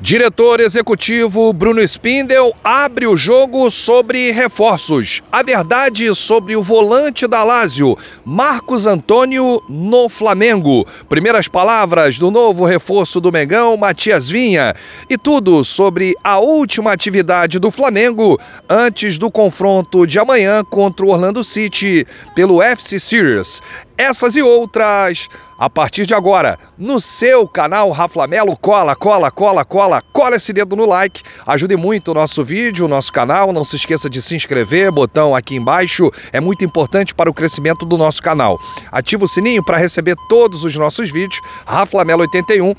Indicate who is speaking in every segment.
Speaker 1: Diretor executivo Bruno Spindel abre o jogo sobre reforços. A verdade sobre o volante da Lazio, Marcos Antônio no Flamengo. Primeiras palavras do novo reforço do Mengão, Matias Vinha. E tudo sobre a última atividade do Flamengo antes do confronto de amanhã contra o Orlando City pelo FC Series. Essas e outras a partir de agora, no seu canal Raflamelo, cola, cola, cola, cola, cola esse dedo no like, ajude muito o nosso vídeo, o nosso canal, não se esqueça de se inscrever, botão aqui embaixo, é muito importante para o crescimento do nosso canal. Ativa o sininho para receber todos os nossos vídeos, Raflamelo 81,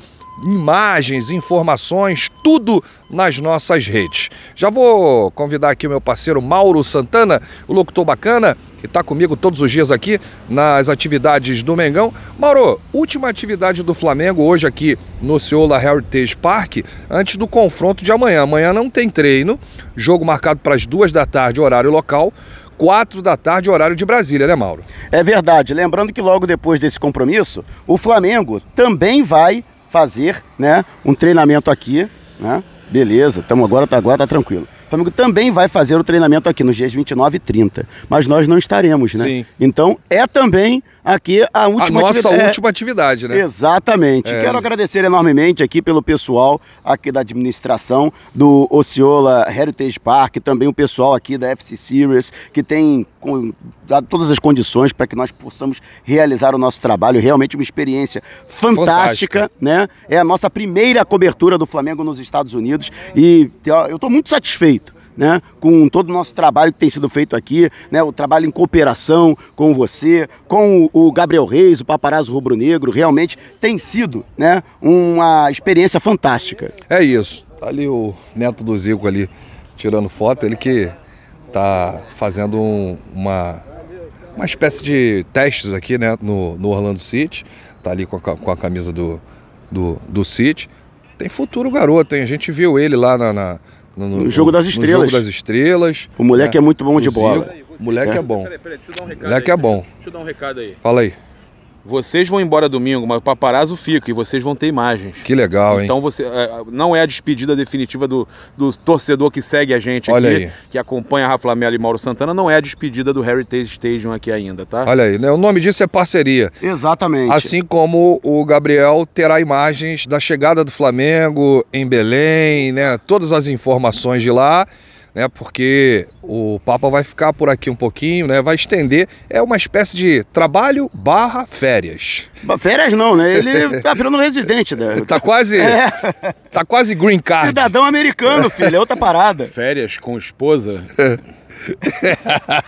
Speaker 1: imagens, informações, tudo nas nossas redes. Já vou convidar aqui o meu parceiro Mauro Santana, o locutor bacana, que está comigo todos os dias aqui nas atividades do Mengão. Mauro, última atividade do Flamengo hoje aqui no Ceola Heritage Park, antes do confronto de amanhã. Amanhã não tem treino, jogo marcado para as duas da tarde,
Speaker 2: horário local. 4 da tarde, horário de Brasília, né, Mauro? É verdade. Lembrando que logo depois desse compromisso, o Flamengo também vai fazer né, um treinamento aqui. Né? Beleza, estamos agora, tá, agora tá tranquilo. O Flamengo também vai fazer o treinamento aqui nos dias 29 e 30, mas nós não estaremos, né? Sim. Então é também aqui a última a nossa é, última atividade, né? Exatamente. É. Quero agradecer enormemente aqui pelo pessoal aqui da administração do Oceola Heritage Park, também o pessoal aqui da FC Series que tem dado todas as condições para que nós possamos realizar o nosso trabalho. Realmente uma experiência fantástica, fantástica. né? É a nossa primeira cobertura do Flamengo nos Estados Unidos e eu estou muito satisfeito né, com todo o nosso trabalho que tem sido feito aqui, né, o trabalho em cooperação com você, com o, Gabriel Reis, o Paparazzo Rubro Negro, realmente tem sido né, uma experiência fantástica. É isso. Tá ali o neto do Zico ali tirando foto, ele que
Speaker 1: está fazendo um, uma, uma espécie de testes aqui né, no, no Orlando City, tá ali com a, com a camisa do, do, do City. Tem futuro garoto, hein? A gente viu ele lá na, na no, no, no, Jogo das Estrelas. No Jogo das Estrelas. O moleque é, é muito bom de bola. Zico, moleque é, é bom. Peraí, peraí, deixa eu dar um recado moleque aí, é bom. Deixa eu dar um recado aí. Fala aí. Vocês vão embora domingo, mas o paparazzo fica e vocês vão ter imagens. Que legal, então, hein? Então você é, não é a despedida definitiva do, do torcedor que segue a gente Olha aqui, aí. que acompanha Rafa Lamela e Mauro Santana, não é a despedida do Heritage Stadium aqui ainda, tá? Olha aí, né? O nome disso é parceria.
Speaker 2: Exatamente. Assim
Speaker 1: como o Gabriel terá imagens da chegada do Flamengo em Belém, né? Todas as informações de lá né? Porque o Papa vai ficar por aqui um pouquinho, né? Vai estender. É uma espécie de trabalho barra férias. Férias não, né? Ele tá
Speaker 2: virando residente, né?
Speaker 1: Tá quase. É. Tá quase green card. Cidadão americano, filho. É outra parada. Férias com esposa.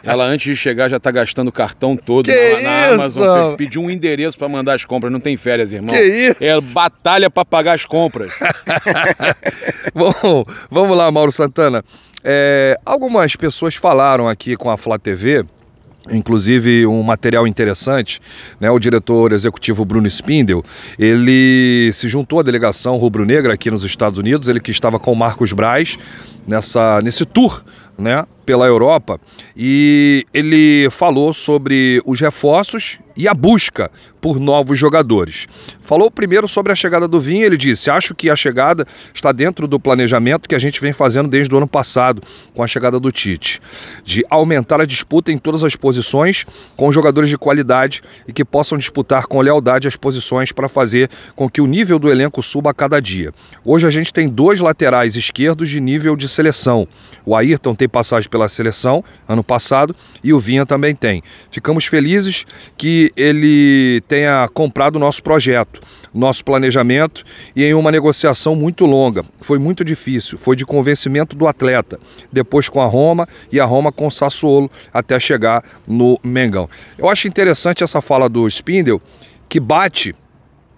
Speaker 1: Ela antes de chegar já tá gastando o cartão todo que na, na Amazon. Pediu um
Speaker 2: endereço para mandar as compras. Não tem férias, irmão. Que isso? É batalha para pagar
Speaker 1: as compras. Bom, vamos lá, Mauro Santana. É, algumas pessoas falaram aqui com a Flá TV inclusive um material interessante, né? O diretor executivo Bruno Spindel, ele se juntou à delegação rubro-negra aqui nos Estados Unidos, ele que estava com Marcos Braz nessa nesse tour né, pela Europa e ele falou sobre os reforços e a busca por novos jogadores. Falou primeiro sobre a chegada do Vinha, ele disse: "Acho que a chegada está dentro do planejamento que a gente vem fazendo desde o ano passado com a chegada do Tite, de aumentar a disputa em todas as posições com jogadores de qualidade e que possam disputar com lealdade as posições para fazer com que o nível do elenco suba a cada dia. Hoje a gente tem dois laterais esquerdos de nível de seleção o Ayrton tem passagem pela seleção ano passado e o Vinha também tem. Ficamos felizes que ele tenha comprado o nosso projeto, nosso planejamento e em uma negociação muito longa. Foi muito difícil, foi de convencimento do atleta, depois com a Roma e a Roma com o Sassuolo até chegar no Mengão. Eu acho interessante essa fala do Spindle que bate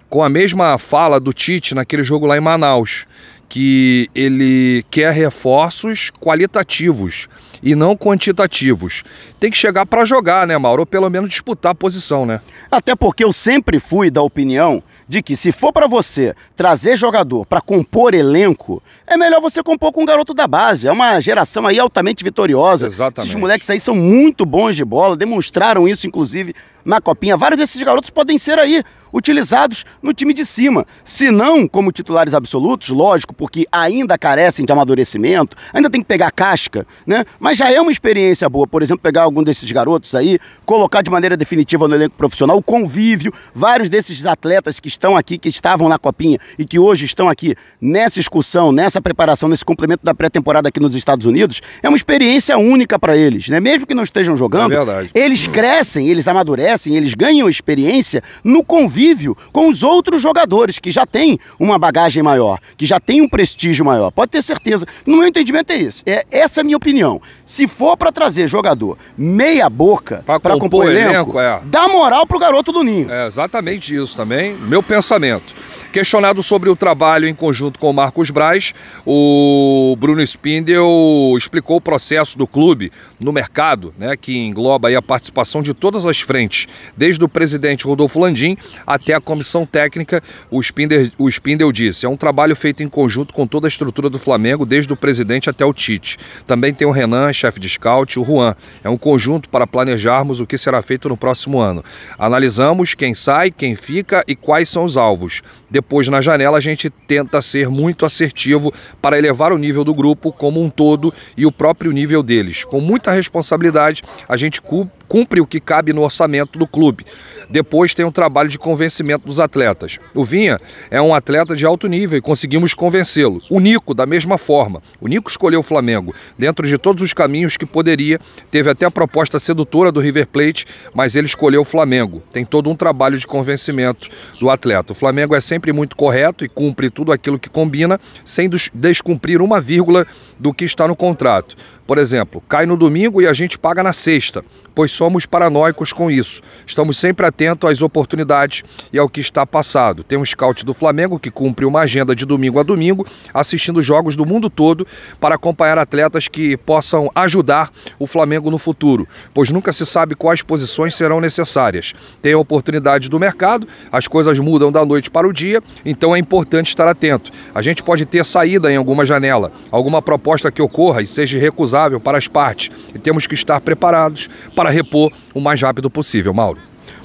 Speaker 1: com a mesma fala do Tite naquele jogo lá em Manaus que ele quer reforços qualitativos e não
Speaker 2: quantitativos. Tem que chegar para jogar, né, Mauro? Ou pelo menos disputar a posição, né? Até porque eu sempre fui da opinião de que se for para você trazer jogador para compor elenco, é melhor você compor com um garoto da base. É uma geração aí altamente vitoriosa. Exatamente. Esses moleques aí são muito bons de bola, demonstraram isso inclusive na copinha. Vários desses garotos podem ser aí utilizados no time de cima. Se não como titulares absolutos, lógico, porque ainda carecem de amadurecimento, ainda tem que pegar casca, né? Mas já é uma experiência boa, por exemplo, pegar algum desses garotos aí, colocar de maneira definitiva no elenco profissional o convívio, vários desses atletas que estão estão aqui, que estavam na Copinha e que hoje estão aqui nessa excursão, nessa preparação, nesse complemento da pré-temporada aqui nos Estados Unidos, é uma experiência única para eles, né? Mesmo que não estejam jogando, é eles crescem, eles amadurecem, eles ganham experiência no convívio com os outros jogadores que já têm uma bagagem maior, que já têm um prestígio maior. Pode ter certeza. No meu entendimento é isso. É essa é a minha opinião. Se for para trazer jogador meia boca para compor, compor elenco, elenco é. dá moral pro garoto do ninho. É
Speaker 1: exatamente isso também. Meu pensamento. Questionado sobre o trabalho em conjunto com o Marcos Braz, o Bruno Spindel explicou o processo do clube no mercado, né, que engloba a participação de todas as frentes, desde o presidente Rodolfo Landim até a comissão técnica. O Spindel, o Spindel disse: é um trabalho feito em conjunto com toda a estrutura do Flamengo, desde o presidente até o Tite. Também tem o Renan, chefe de scout, o Juan. É um conjunto para planejarmos o que será feito no próximo ano. Analisamos quem sai, quem fica e quais são os alvos. Depois, na janela, a gente tenta ser muito assertivo para elevar o nível do grupo como um todo e o próprio nível deles. Com muita responsabilidade, a gente cumpre o que cabe no orçamento do clube. Depois tem um trabalho de convencimento dos atletas. O Vinha é um atleta de alto nível e conseguimos convencê-lo. O Nico, da mesma forma. O Nico escolheu o Flamengo dentro de todos os caminhos que poderia. Teve até a proposta sedutora do River Plate, mas ele escolheu o Flamengo. Tem todo um trabalho de convencimento do atleta. O Flamengo é sempre muito correto e cumpre tudo aquilo que combina, sem descumprir uma vírgula do que está no contrato. Por exemplo, cai no domingo e a gente paga na sexta pois somos paranoicos com isso. Estamos sempre atentos às oportunidades e ao que está passado. Tem um scout do Flamengo que cumpre uma agenda de domingo a domingo, assistindo jogos do mundo todo para acompanhar atletas que possam ajudar o Flamengo no futuro, pois nunca se sabe quais posições serão necessárias. Tem a oportunidade do mercado, as coisas mudam da noite para o dia, então é importante estar atento. A gente pode ter saída em alguma janela, alguma proposta que ocorra e seja recusável para as partes, e temos que estar preparados para para repor o mais rápido possível, Mauro.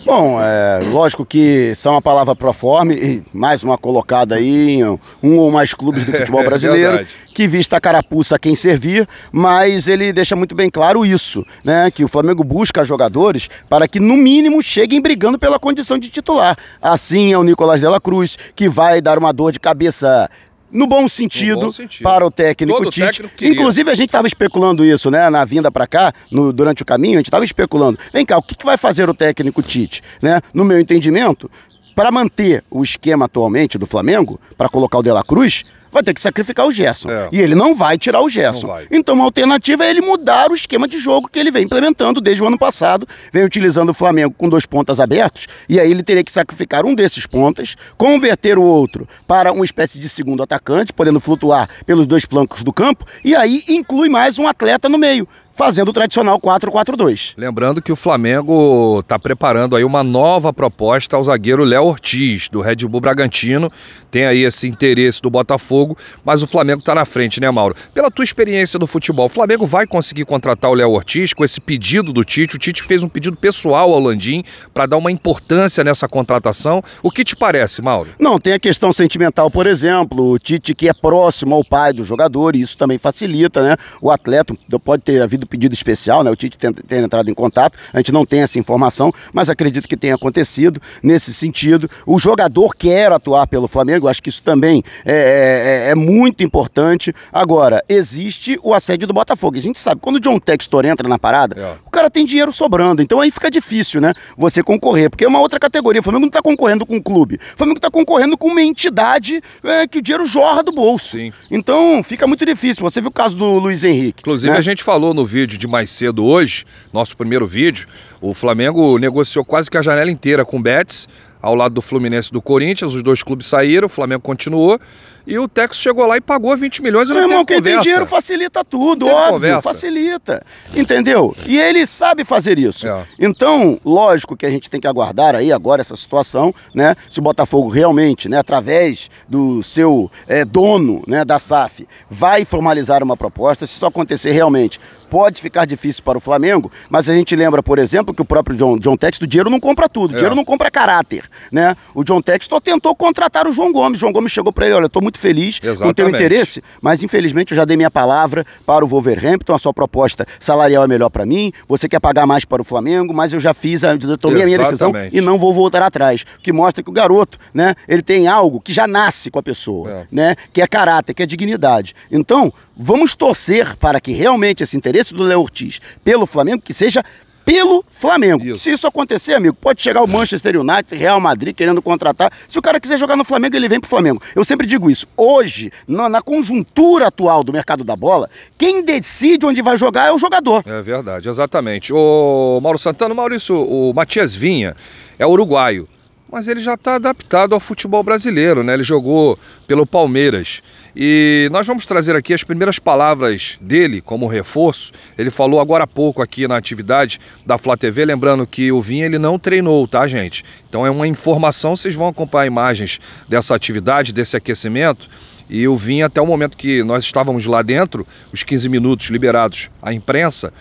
Speaker 2: Bom, é, lógico que são uma palavra proforme, e mais uma colocada aí em um ou mais clubes do futebol brasileiro, é que vista a carapuça a quem servir, mas ele deixa muito bem claro isso, né? Que o Flamengo busca jogadores para que, no mínimo, cheguem brigando pela condição de titular. Assim é o Nicolás Dela Cruz, que vai dar uma dor de cabeça no bom sentido, no bom sentido. para o técnico Todo Tite. Técnico Inclusive, a gente estava especulando isso, né? Na vinda para cá, no, durante o caminho, a gente estava especulando. Vem cá, o que, que vai fazer o técnico Tite? Né? No meu entendimento, para manter o esquema atualmente do Flamengo, para colocar o De La Cruz, vai ter que sacrificar o Gerson. É. E ele não vai tirar o Gerson. Então uma alternativa é ele mudar o esquema de jogo que ele vem implementando desde o ano passado, vem utilizando o Flamengo com dois pontas abertos, e aí ele teria que sacrificar um desses pontas, converter o outro para uma espécie de segundo atacante, podendo flutuar pelos dois flancos do campo, e aí inclui mais um atleta no meio, fazendo o tradicional 4-4-2.
Speaker 1: Lembrando que o Flamengo está preparando aí uma nova proposta ao zagueiro Léo Ortiz, do Red Bull Bragantino. Tem aí esse interesse do Botafogo Botafogo, mas o Flamengo está na frente, né, Mauro? Pela tua experiência no futebol, o Flamengo vai conseguir contratar o Léo Ortiz com esse pedido do Tite? O Tite fez um pedido pessoal ao Landim para dar uma importância nessa contratação. O que te parece, Mauro?
Speaker 2: Não, tem a questão sentimental, por exemplo, o Tite que é próximo ao pai do jogador, e isso também facilita, né? O atleta então, pode ter havido pedido especial, né? O Tite tem, tem entrado em contato, a gente não tem essa informação, mas acredito que tenha acontecido nesse sentido. O jogador quer atuar pelo Flamengo, acho que isso também é, é é, é, muito importante. Agora, existe o assédio do Botafogo. A gente sabe, quando o John Textor entra na parada, é. o cara tem dinheiro sobrando. Então aí fica difícil, né? Você concorrer, porque é uma outra categoria. O Flamengo não está concorrendo com o clube. O Flamengo está concorrendo com uma entidade é, que o dinheiro jorra do bolso. Sim. Então fica muito difícil. Você viu o caso do Luiz Henrique. Inclusive, né? a
Speaker 1: gente falou no vídeo de mais cedo hoje, nosso primeiro vídeo, o Flamengo negociou quase que a janela inteira com o Betis, ao lado do Fluminense e do Corinthians, os dois clubes saíram, o Flamengo continuou, e o Tex chegou lá e
Speaker 2: pagou 20 milhões e não Meu irmão, quem tem dinheiro facilita tudo, óbvio, conversa. facilita, entendeu? E ele sabe fazer isso. É. Então, lógico que a gente tem que aguardar aí agora essa situação, né, se o Botafogo realmente, né, através do seu é, dono, né, da SAF, vai formalizar uma proposta, se isso acontecer realmente, Pode ficar difícil para o Flamengo, mas a gente lembra, por exemplo, que o próprio John, John Texto, o dinheiro não compra tudo, o dinheiro é. não compra caráter, né? O John Texto tentou contratar o João Gomes, o João Gomes chegou para ele, olha, estou muito feliz, Exatamente. não tenho interesse, mas infelizmente eu já dei minha palavra para o Wolverhampton, a sua proposta salarial é melhor para mim, você quer pagar mais para o Flamengo, mas eu já fiz, a, eu tomei a minha decisão e não vou voltar atrás, o que mostra que o garoto, né, ele tem algo que já nasce com a pessoa, é. né? Que é caráter, que é dignidade. Então, Vamos torcer para que realmente esse interesse do Léo Ortiz pelo Flamengo que seja pelo Flamengo. Isso. Se isso acontecer, amigo, pode chegar o é. Manchester United, Real Madrid querendo contratar. Se o cara quiser jogar no Flamengo, ele vem pro Flamengo. Eu sempre digo isso. Hoje, na, na conjuntura atual do mercado da bola, quem decide onde vai jogar é o jogador. É verdade,
Speaker 1: exatamente. O Mauro Santana, Maurício, o Matias Vinha é uruguaio, mas ele já está adaptado ao futebol brasileiro, né? Ele jogou pelo Palmeiras. E nós vamos trazer aqui as primeiras palavras dele como reforço. Ele falou agora há pouco aqui na atividade da Flá TV, lembrando que o Vinha ele não treinou, tá, gente? Então é uma informação, vocês vão acompanhar imagens dessa atividade, desse aquecimento. E o Vinha até o momento que nós estávamos lá dentro, os 15 minutos liberados à imprensa,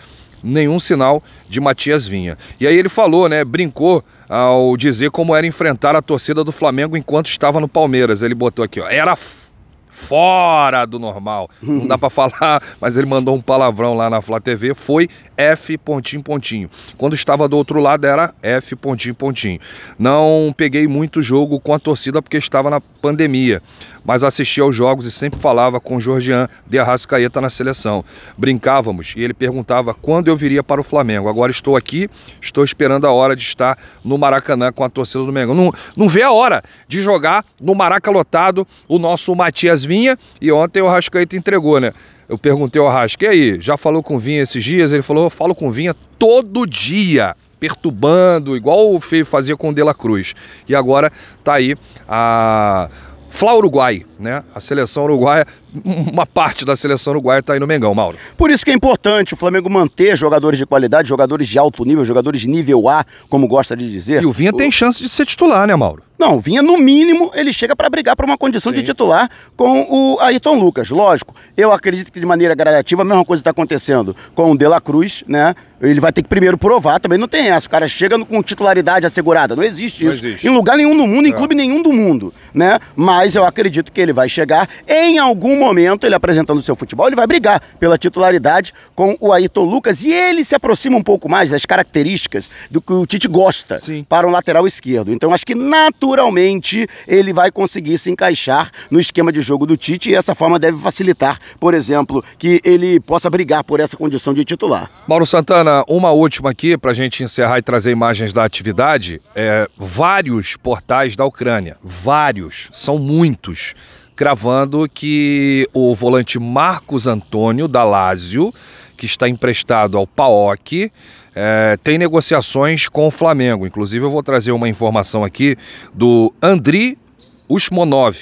Speaker 1: nenhum sinal de Matias Vinha. E aí ele falou, né, brincou ao dizer como era enfrentar a torcida do Flamengo enquanto estava no Palmeiras. Ele botou aqui, ó, era fora do normal. Não dá para falar, mas ele mandou um palavrão lá na Flá TV, foi F pontinho pontinho. Quando estava do outro lado era F pontinho pontinho. Não peguei muito jogo com a torcida porque estava na pandemia mas assistia aos jogos e sempre falava com o Georgian de Arrascaeta na seleção. Brincávamos e ele perguntava quando eu viria para o Flamengo. Agora estou aqui, estou esperando a hora de estar no Maracanã com a torcida do Mengão. Não, não vê a hora de jogar no Maraca lotado o nosso Matias Vinha e ontem o Arrascaeta entregou, né? Eu perguntei ao Arrasca, e aí, já falou com o Vinha esses dias? Ele falou, eu falo com o Vinha todo dia perturbando, igual o Feio fazia com o De La Cruz. E agora tá aí a, Fla Uruguai, né? A seleção uruguaia uma parte da seleção uruguaia está aí no Mengão, Mauro.
Speaker 2: Por isso que é importante o Flamengo manter jogadores de qualidade, jogadores de alto nível, jogadores nível A, como gosta de dizer. E o Vinha o... tem chance de ser titular, né, Mauro? Não, o Vinha, no mínimo, ele chega para brigar para uma condição Sim. de titular com o Ayrton Lucas. Lógico, eu acredito que de maneira gradativa a mesma coisa está acontecendo com o De La Cruz, né? Ele vai ter que primeiro provar, também não tem essa. O cara chega com titularidade assegurada, não existe não isso. Existe. Em lugar nenhum no mundo, em é. clube nenhum do mundo, né? Mas eu acredito que ele vai chegar em algum momento, ele apresentando o seu futebol, ele vai brigar pela titularidade com o Ayrton Lucas e ele se aproxima um pouco mais das características do que o Tite gosta Sim. para um lateral esquerdo. Então acho que naturalmente ele vai conseguir se encaixar no esquema de jogo do Tite e essa forma deve facilitar, por exemplo, que ele possa brigar por essa condição de titular.
Speaker 1: Mauro Santana, uma última aqui para a gente encerrar e trazer imagens da atividade. É, vários portais da Ucrânia, vários, são muitos cravando que o volante Marcos Antônio da Lazio, que está emprestado ao PAOC, é, eh, tem negociações com o Flamengo. Inclusive, eu vou trazer uma informação aqui do Andri Usmonov,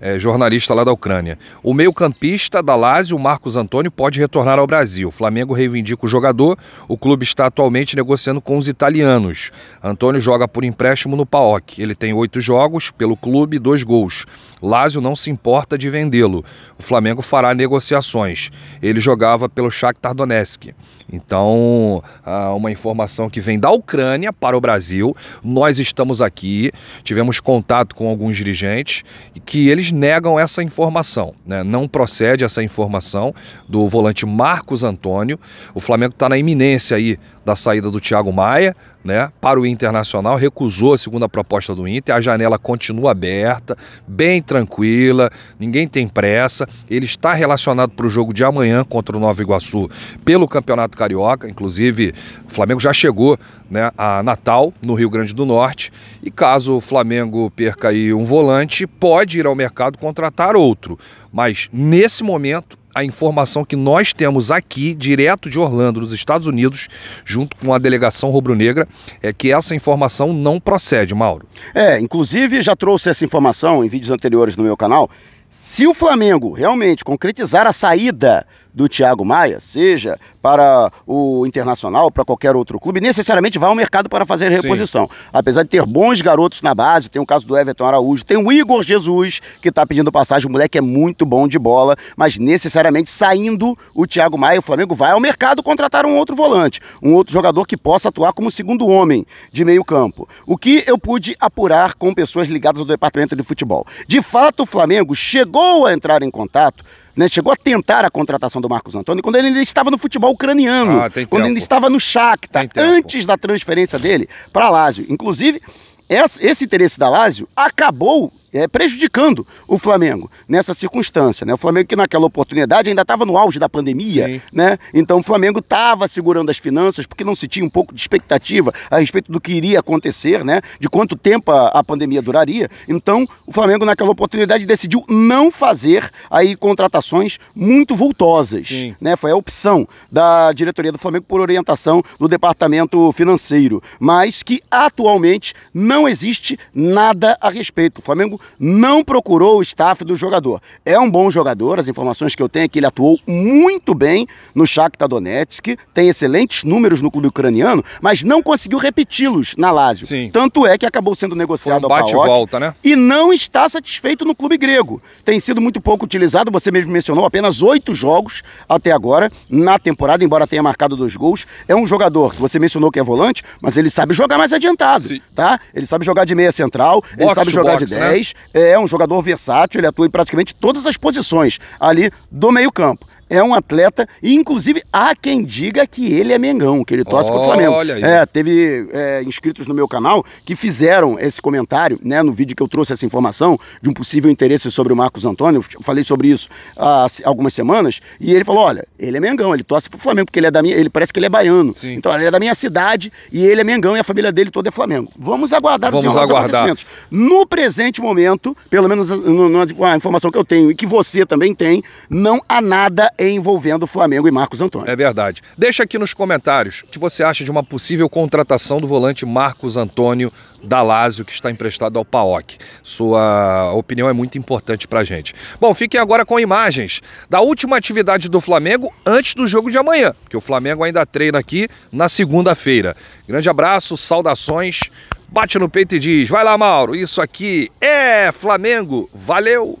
Speaker 1: é, jornalista lá da Ucrânia. O meio-campista da Lazio, Marcos Antônio, pode retornar ao Brasil. O Flamengo reivindica o jogador. O clube está atualmente negociando com os italianos. Antônio joga por empréstimo no PAOC. Ele tem oito jogos pelo clube, dois gols. Lazio não se importa de vendê-lo. O Flamengo fará negociações. Ele jogava pelo Shakhtar Donetsk. Então, ah, uma informação que vem da Ucrânia para o Brasil. Nós estamos aqui, tivemos contato com alguns dirigentes e que eles negam essa informação. Né? Não procede essa informação do volante Marcos Antônio. O Flamengo está na iminência aí da saída do Thiago Maia, né, para o Internacional, recusou a segunda proposta do Inter, a janela continua aberta, bem tranquila, ninguém tem pressa, ele está relacionado para o jogo de amanhã contra o Nova Iguaçu pelo Campeonato Carioca, inclusive o Flamengo já chegou né, a Natal, no Rio Grande do Norte, e caso o Flamengo perca aí um volante, pode ir ao mercado contratar outro, mas nesse momento a informação que nós temos aqui, direto de Orlando, nos Estados Unidos, junto com a delegação rubro-negra, é que essa informação não procede, Mauro.
Speaker 2: É, inclusive já trouxe essa informação em vídeos anteriores no meu canal. Se o Flamengo realmente concretizar a saída do Thiago Maia, seja para o Internacional, para qualquer outro clube, necessariamente vai ao mercado para fazer reposição. Sim. Apesar de ter bons garotos na base, tem o caso do Everton Araújo, tem o Igor Jesus, que está pedindo passagem, o moleque é muito bom de bola, mas necessariamente saindo o Thiago Maia, o Flamengo vai ao mercado contratar um outro volante, um outro jogador que possa atuar como segundo homem de meio campo. O que eu pude apurar com pessoas ligadas ao departamento de futebol. De fato, o Flamengo chegou a entrar em contato né, chegou a tentar a contratação do Marcos Antônio quando ele ainda estava no futebol ucraniano, ah, quando ainda estava no Shakhtar, antes da transferência dele para Lazio. Inclusive, esse interesse da Lazio acabou é, prejudicando o Flamengo nessa circunstância. Né? O Flamengo que naquela oportunidade ainda estava no auge da pandemia, né? Então o Flamengo estava segurando as finanças porque não se tinha um pouco de expectativa a respeito do que iria acontecer, né? De quanto tempo a, a pandemia duraria. Então o Flamengo naquela oportunidade decidiu não fazer aí contratações muito vultosas, né? Foi a opção da diretoria do Flamengo por orientação do departamento financeiro, mas que atualmente não existe nada a respeito. O Flamengo não procurou o staff do jogador. É um bom jogador, as informações que eu tenho é que ele atuou muito bem no Shakhtar Donetsk, tem excelentes números no clube ucraniano, mas não conseguiu repeti-los na Lazio. Sim. Tanto é que acabou sendo negociado um ao Paok volta, né? e não está satisfeito no clube grego. Tem sido muito pouco utilizado, você mesmo mencionou, apenas oito jogos até agora na temporada, embora tenha marcado dois gols. É um jogador que você mencionou que é volante, mas ele sabe jogar mais adiantado, Sim. tá? Ele sabe jogar de meia central, ele sabe jogar de 10, é um jogador versátil, ele atua em praticamente todas as posições ali do meio-campo é um atleta, e inclusive há quem diga que ele é Mengão, que ele torce pro Flamengo. Aí. É, teve é, inscritos no meu canal que fizeram esse comentário, né, no vídeo que eu trouxe essa informação de um possível interesse sobre o Marcos Antônio, eu falei sobre isso há algumas semanas, e ele falou: "Olha, ele é Mengão, ele torce pro Flamengo porque ele é da minha, ele parece que ele é baiano. Sim. Então, ele é da minha cidade e ele é Mengão e a família dele toda é Flamengo. Vamos aguardar Vamos os aguardar. No presente momento, pelo menos na a informação que eu tenho e que você também tem, não há nada envolvendo Flamengo e Marcos Antônio.
Speaker 1: É verdade. Deixa aqui
Speaker 2: nos comentários
Speaker 1: o que você acha de uma possível contratação do volante Marcos Antônio Dalásio, que está emprestado ao PAOC. Sua opinião é muito importante para gente. Bom, fiquem agora com imagens da última atividade do Flamengo antes do jogo de amanhã, que o Flamengo ainda treina aqui na segunda-feira. Grande abraço, saudações. Bate no peito e diz: "Vai lá, Mauro, isso aqui é Flamengo". Valeu.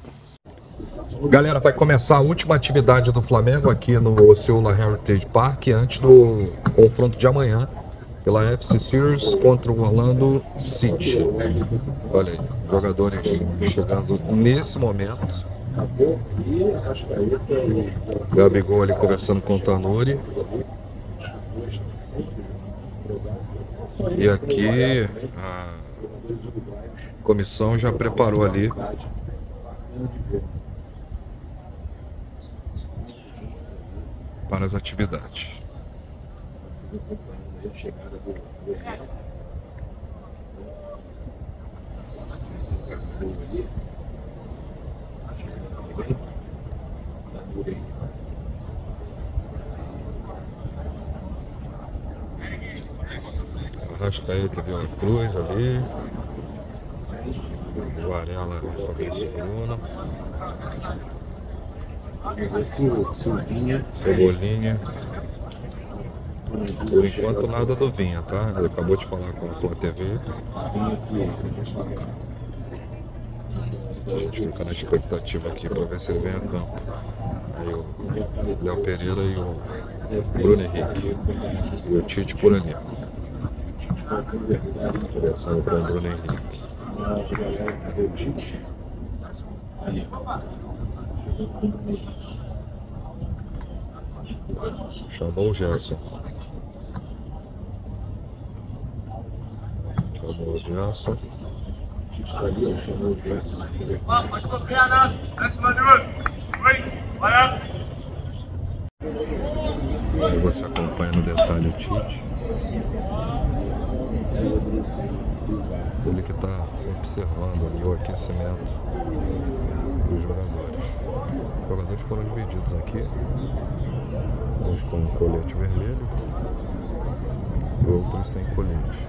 Speaker 1: Galera, vai começar a última atividade do Flamengo aqui no Osceola Heritage Park antes do confronto de amanhã pela FC Series contra o Orlando City. Olha aí, jogadores chegando nesse momento. Gabigol ali conversando com o Tanuri. E aqui a
Speaker 2: comissão já preparou ali
Speaker 1: para as atividades.
Speaker 2: Arrascaeta teve uma cruz ali. Varela Fabrício Bruno. Cebolinha. Cebolinha.
Speaker 1: Por enquanto nada do vinha, tá? Ele acabou de falar com a Flá TV. A gente fica na expectativa aqui para ver se ele vem a campo. Aí o Léo Pereira e o Bruno Henrique. E o Tite por ali.
Speaker 2: Conversando
Speaker 1: com o Bruno Henrique.
Speaker 2: Cadê o Tite? Ali.
Speaker 1: Chamou o Gerson. Chamou o Gerson. Ali, chamou o Gerson. Vamos, Copiana. Desce, Maduro. Oi, parado. E você acompanha no detalhe o Tite. Ele que está observando ali o aquecimento para os jogadores. Os jogadores foram divididos aqui. Uns com colete vermelho e outros sem colete.